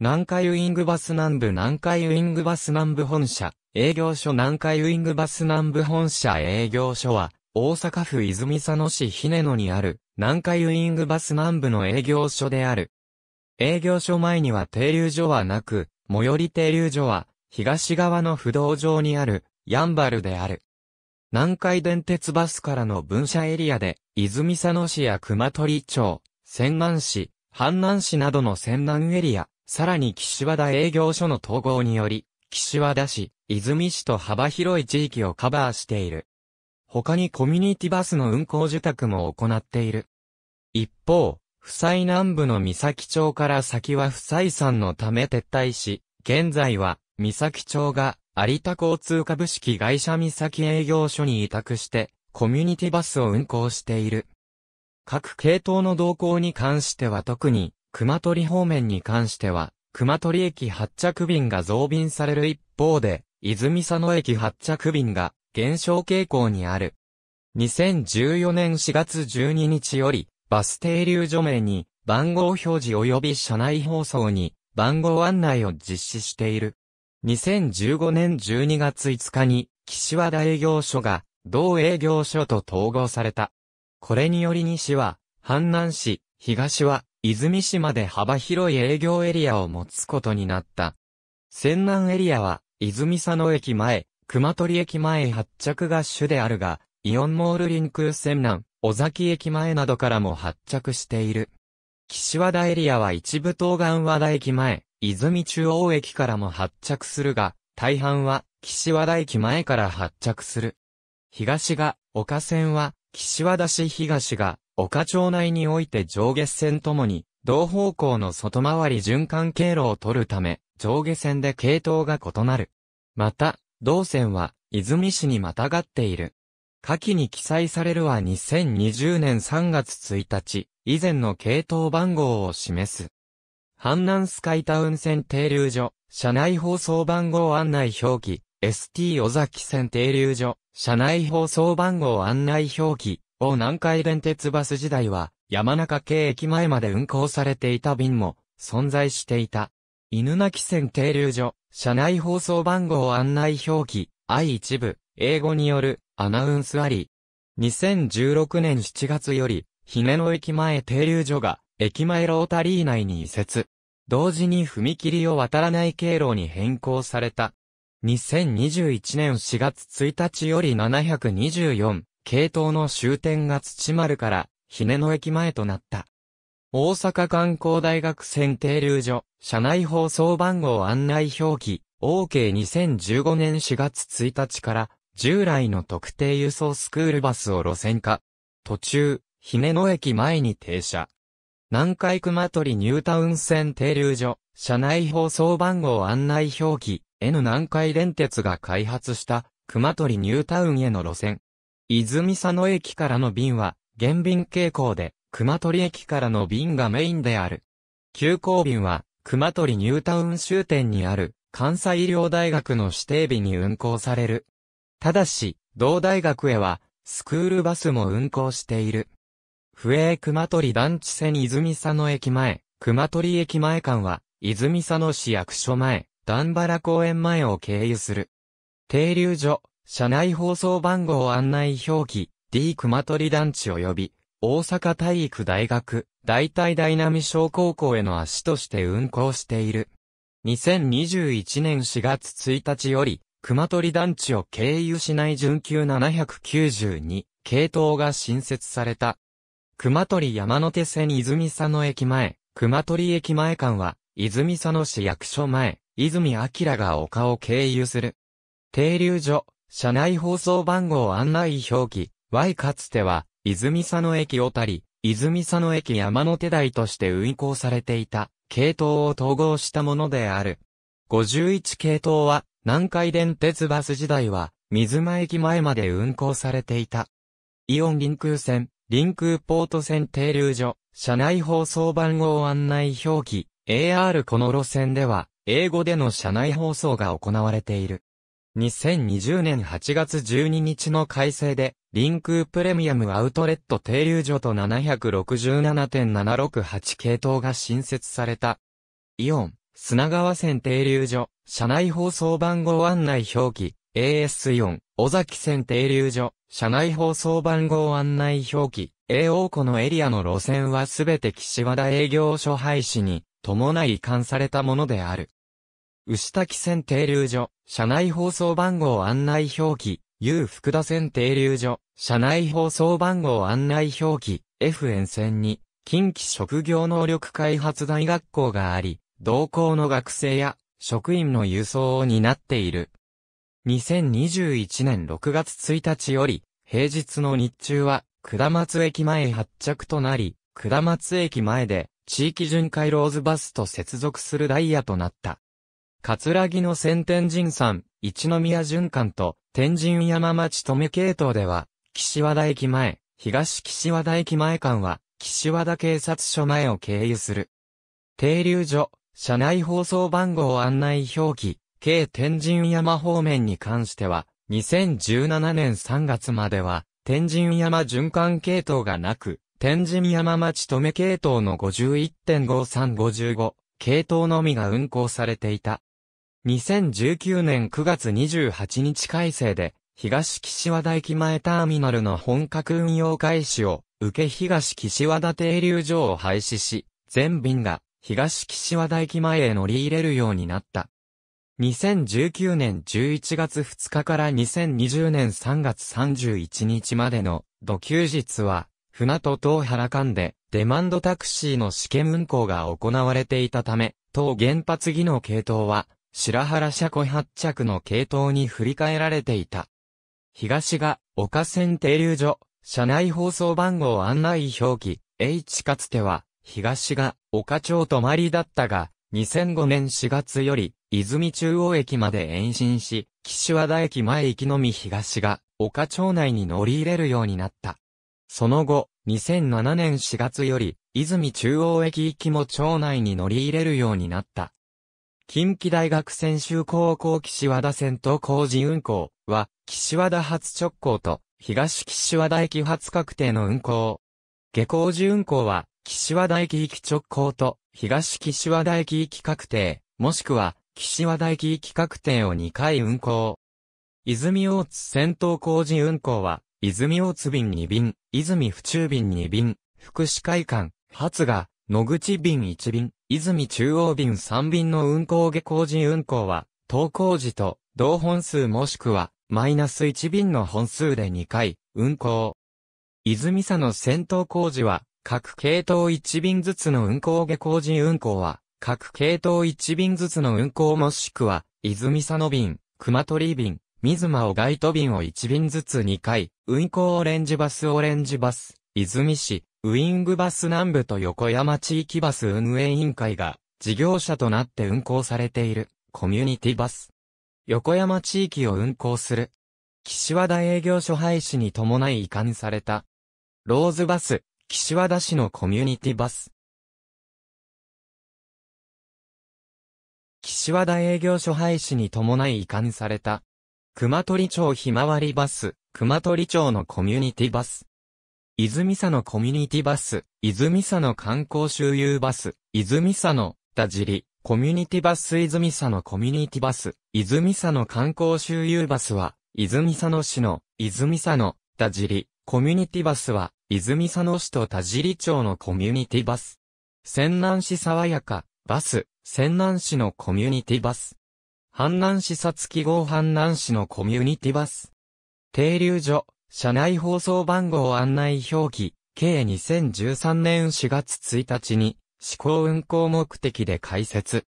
南海ウィングバス南部南海ウィングバス南部本社、営業所南海ウィングバス南部本社営業所は、大阪府泉佐野市ね野にある、南海ウィングバス南部の営業所である。営業所前には停留所はなく、最寄り停留所は、東側の不動場にある、ヤンバルである。南海電鉄バスからの分社エリアで、泉佐野市や熊取町、仙南市、阪南市などの仙南エリア、さらに岸和田営業所の統合により、岸和田市、泉市と幅広い地域をカバーしている。他にコミュニティバスの運行受託も行っている。一方、夫妻南部の三崎町から先は夫妻山のため撤退し、現在は三崎町が有田交通株式会社三崎営業所に委託して、コミュニティバスを運行している。各系統の動向に関しては特に熊取方面に関しては、熊取駅発着便が増便される一方で、泉佐野駅発着便が減少傾向にある。2014年4月12日より、バス停留所名に番号表示及び車内放送に番号案内を実施している。2015年12月5日に、岸和田営業所が同営業所と統合された。これにより西は、阪南市、東は、泉市まで幅広い営業エリアを持つことになった。泉南エリアは、泉佐野駅前、熊取駅前発着が主であるが、イオンモールリンク泉南、尾崎駅前などからも発着している。岸和田エリアは一部東岸和田駅前、泉中央駅からも発着するが、大半は岸和田駅前から発着する。東が、岡線は、岸和田市東が、岡町内において上下線ともに、同方向の外回り循環経路を取るため、上下線で系統が異なる。また、同線は、泉市にまたがっている。下記に記載されるは2020年3月1日、以前の系統番号を示す。阪南スカイタウン線停留所、車内放送番号案内表記、ST 尾崎線停留所、車内放送番号案内表記、某南海電鉄バス時代は、山中京駅前まで運行されていた便も、存在していた。犬鳴線停留所、車内放送番号案内表記、I 一部、英語による、アナウンスあり。2016年7月より、姫野駅前停留所が、駅前ロータリー内に移設。同時に踏切を渡らない経路に変更された。2021年4月1日より724、系統の終点が土丸から、姫野駅前となった。大阪観光大学線停留所、車内放送番号案内表記、OK2015、年4月1日から、従来の特定輸送スクールバスを路線化。途中、姫野駅前に停車。南海熊取ニュータウン線停留所、車内放送番号案内表記、N 南海電鉄が開発した、熊取ニュータウンへの路線。泉佐野駅からの便は、減便傾向で、熊取駅からの便がメインである。急行便は、熊取ニュータウン終点にある、関西医療大学の指定日に運行される。ただし、同大学へは、スクールバスも運行している。不営熊取団地線泉佐野駅前、熊取駅前間は、泉佐野市役所前、段原公園前を経由する。停留所、社内放送番号案内表記、D 熊取団地及び、大阪体育大学、大体大波小高校への足として運行している。2021年4月1日より、熊取団地を経由しない準急792系統が新設された。熊取山手線泉佐野駅前、熊取駅前間は、泉佐野市役所前、泉明が丘を経由する。停留所、車内放送番号案内表記、Y かつては、泉佐野駅小谷、泉佐野駅山手台として運行されていた、系統を統合したものである。51系統は、南海電鉄バス時代は、水間駅前まで運行されていた。イオン臨空線、臨空ポート線停留所、車内放送番号案内表記、AR この路線では、英語での車内放送が行われている。2020年8月12日の改正で、リンクープレミアムアウトレット停留所と767.768系統が新設された。イオン、砂川線停留所、車内放送番号案内表記、AS イオン、尾崎線停留所、車内放送番号案内表記、A o 湖のエリアの路線はすべて岸和田営業所廃止に伴い移管されたものである。牛滝線停留所、車内放送番号案内表記、U 福田線停留所、車内放送番号案内表記、F 沿線に、近畿職業能力開発大学校があり、同校の学生や職員の輸送を担っている。2021年6月1日より、平日の日中は、下松駅前発着となり、下松駅前で、地域巡回ローズバスと接続するダイヤとなった。葛城の先天神山、一宮循環と、天神山町留系統では、岸和田駅前、東岸和田駅前間は、岸和田警察署前を経由する。停留所、車内放送番号案内表記、京天神山方面に関しては、2017年3月までは、天神山循環系統がなく、天神山町留系統の51.5355系統のみが運行されていた。2019年9月28日改正で、東岸和田駅前ターミナルの本格運用開始を受け東岸和田停留所を廃止し、全便が東岸和田駅前へ乗り入れるようになった。2019年11月2日から2020年3月31日までの土休日は、船と東原間でデマンドタクシーの試験運行が行われていたため、当原発技能系統は白原車庫発着の系統に振り替えられていた。東が、岡線停留所、車内放送番号案内表記、H かつては、東が、岡町泊まりだったが、2005年4月より、泉中央駅まで延伸し、岸和田駅前行きのみ東が、岡町内に乗り入れるようになった。その後、2007年4月より、泉中央駅行きも町内に乗り入れるようになった。近畿大学専修高校岸和田線と工事運行は、岸和田発直行と東岸和田駅発確定の運行。下工事運行は、岸和田駅行き直行と東岸和田駅行き確定、もしくは岸和田駅行き確定を2回運行。泉大津先頭工事運行は、泉大津便2便、泉府中便2便、福祉会館、発が、野口便1便、泉中央便3便の運行下工時運行は、登校時と同本数もしくは、マイナス1便の本数で2回、運行。泉佐の先頭工事は、各系統1便ずつの運行下工時運行は、各系統1便ずつの運行もしくは、泉佐野便、熊取便、水間を街都便を1便ずつ2回、運行オレンジバスオレンジバス、泉市、ウィングバス南部と横山地域バス運営委員会が事業者となって運行されているコミュニティバス。横山地域を運行する。岸和田営業所廃止に伴い移管された。ローズバス、岸和田市のコミュニティバス。岸和田営業所廃止に伴い移管された。熊取町ひまわりバス、熊取町のコミュニティバス。泉佐野コミュニティバス、泉佐野観光周遊バス、泉佐野、田尻、コミュニティバス泉佐野コミュニティバス、泉佐野観光周遊バスは、泉佐野市の、泉佐野、田尻、コミュニティバスは、泉佐野市と田尻町のコミュニティバス。泉南市爽やか、バス、泉南市のコミュニティバス。阪南市さつき号阪南市のコミュニティバス。停留所、社内放送番号案内表記、計2013年4月1日に、試行運行目的で開設。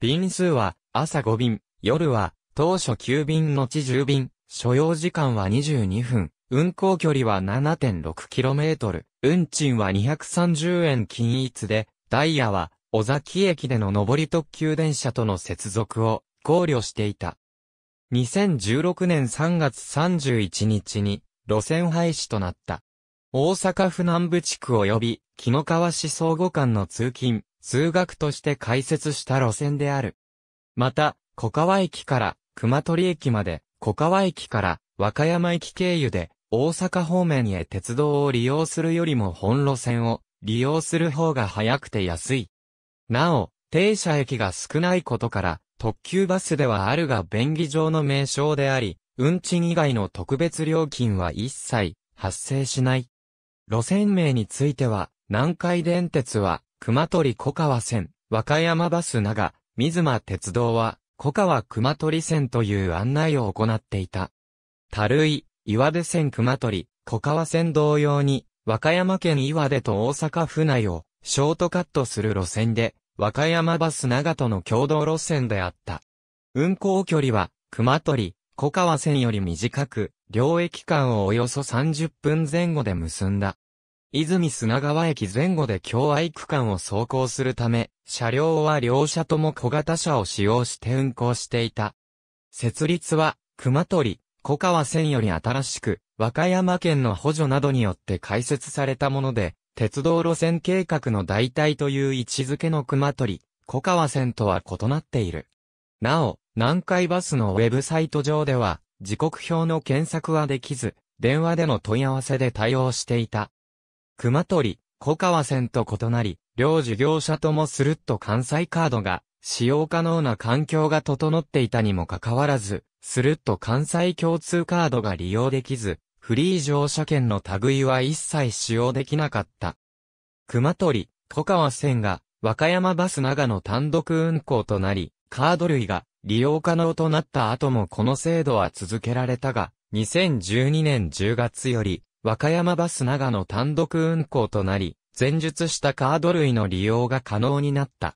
便数は、朝5便、夜は、当初9便後10便、所要時間は22分、運行距離は 7.6km、運賃は230円均一で、ダイヤは、小崎駅での上り特急電車との接続を考慮していた。2016年3月31日に、路線廃止となった。大阪府南部地区及び、木の川市相互間の通勤、通学として開設した路線である。また、小川駅から熊取駅まで、小川駅から和歌山駅経由で、大阪方面へ鉄道を利用するよりも本路線を利用する方が早くて安い。なお、停車駅が少ないことから、特急バスではあるが便宜上の名称であり、運賃以外の特別料金は一切発生しない。路線名については、南海電鉄は、熊取小川線、和歌山バス長、水間鉄道は、小川熊取線という案内を行っていた。樽井、岩出線熊取、小川線同様に、和歌山県岩出と大阪府内をショートカットする路線で、和歌山バス長との共同路線であった。運行距離は、熊取、小川線より短く、両駅間をおよそ30分前後で結んだ。泉砂川駅前後で京愛区間を走行するため、車両は両車とも小型車を使用して運行していた。設立は、熊取、小川線より新しく、和歌山県の補助などによって開設されたもので、鉄道路線計画の代替という位置づけの熊取、小川線とは異なっている。なお、南海バスのウェブサイト上では、時刻表の検索はできず、電話での問い合わせで対応していた。熊取、小川線と異なり、両事業者ともスルッと関西カードが使用可能な環境が整っていたにもかかわらず、スルッと関西共通カードが利用できず、フリー乗車券の類は一切使用できなかった。熊取、小川線が和歌山バス長野単独運行となり、カード類が利用可能となった後もこの制度は続けられたが、2012年10月より、和歌山バス長野単独運行となり、前述したカード類の利用が可能になった。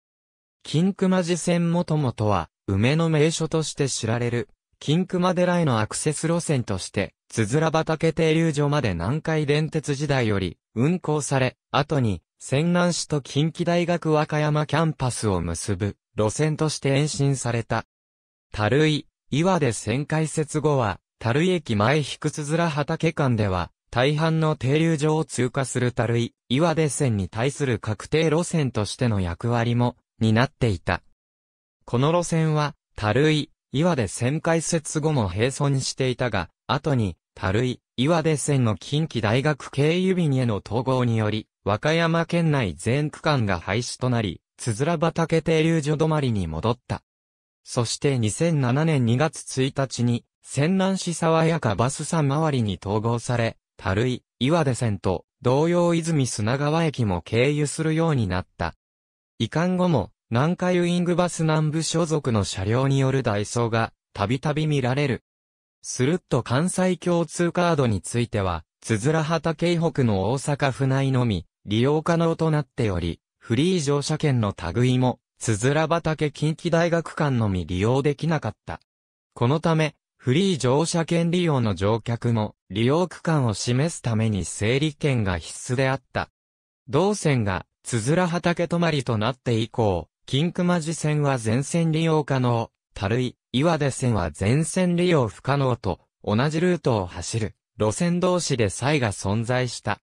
金熊寺線もともとは、梅の名所として知られる、金熊寺へのアクセス路線として、つづら畑停留所まで南海電鉄時代より運行され、後に泉南市と近畿大学和歌山キャンパスを結ぶ路線として延伸された。樽井、岩で線開設後は、樽井駅前引くつづら畑間では、大半の停留所を通過する樽井、岩出線に対する確定路線としての役割も、担っていた。この路線は、樽井、岩出線開設後も並存していたが、後に、樽井、岩出線の近畿大学経由便への統合により、和歌山県内全区間が廃止となり、つづら畑停留所止まりに戻った。そして2007年2月1日に、泉南市爽やかバス山周りに統合され、樽井、岩出線と、同様泉砂川駅も経由するようになった。移管後も、南海ウイングバス南部所属の車両による代走が、たびたび見られる。スルッと関西共通カードについては、つづら畑以北の大阪府内のみ、利用可能となっており、フリー乗車券の類も、つづら畑近畿大学間のみ利用できなかった。このため、フリー乗車券利用の乗客も、利用区間を示すために整理券が必須であった。同線が、つづら畑止まりとなって以降、金熊寺線は全線利用可能、たるい、岩出線は全線利用不可能と、同じルートを走る、路線同士で差異が存在した。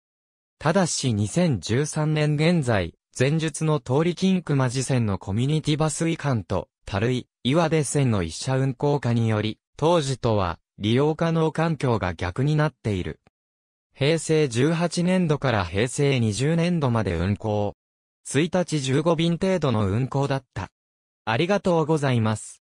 ただし2013年現在、前述の通り金熊寺線のコミュニティバス移管と、たるい、岩出線の一社運行化により、当時とは、利用可能環境が逆になっている。平成18年度から平成20年度まで運行。1日15便程度の運行だった。ありがとうございます。